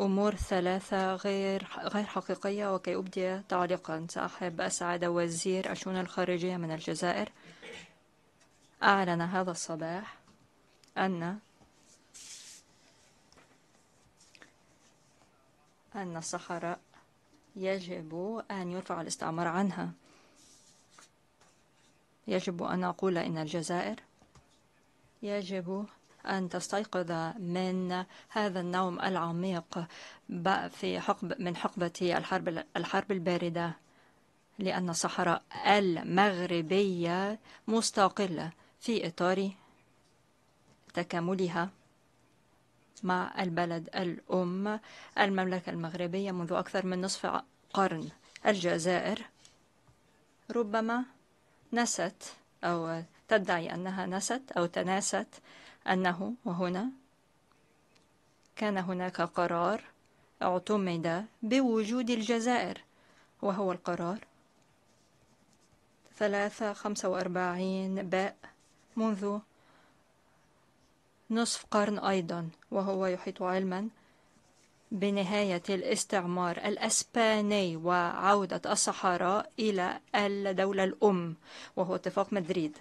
أمور ثلاثة غير غير حقيقية وكي أبدي تعليقا صاحب أسعد وزير الشؤون الخارجية من الجزائر أعلن هذا الصباح أن أن الصحراء يجب أن يرفع الاستعمار عنها يجب أن أقول إن الجزائر يجب أن تستيقظ من هذا النوم العميق في حقب من حقبة الحرب الحرب الباردة لأن الصحراء المغربية مستقلة في إطار تكاملها مع البلد الأم المملكة المغربية منذ أكثر من نصف قرن الجزائر ربما نست أو تدعي أنها نست أو تناست أنه وهنا كان هناك قرار اعتمد بوجود الجزائر وهو القرار 345 باء منذ نصف قرن أيضا وهو يحيط علما بنهاية الاستعمار الأسباني وعودة الصحراء إلى الدولة الأم وهو اتفاق مدريد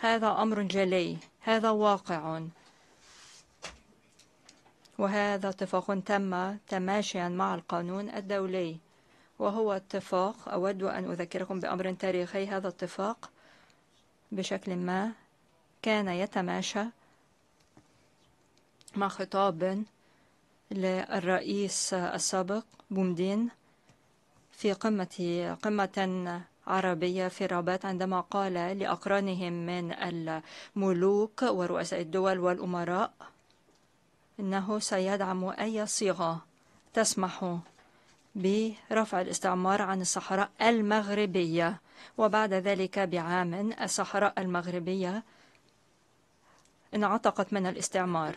هذا أمر جلي هذا واقع وهذا اتفاق تم تماشيا مع القانون الدولي وهو اتفاق أود أن أذكركم بأمر تاريخي هذا اتفاق بشكل ما كان يتماشى مع خطاب للرئيس السابق بومدين في قمة قمة عربية في الرباط عندما قال لأقرانهم من الملوك ورؤساء الدول والأمراء إنه سيدعم أي صيغة تسمح برفع الاستعمار عن الصحراء المغربية وبعد ذلك بعام الصحراء المغربية انعتقت من الاستعمار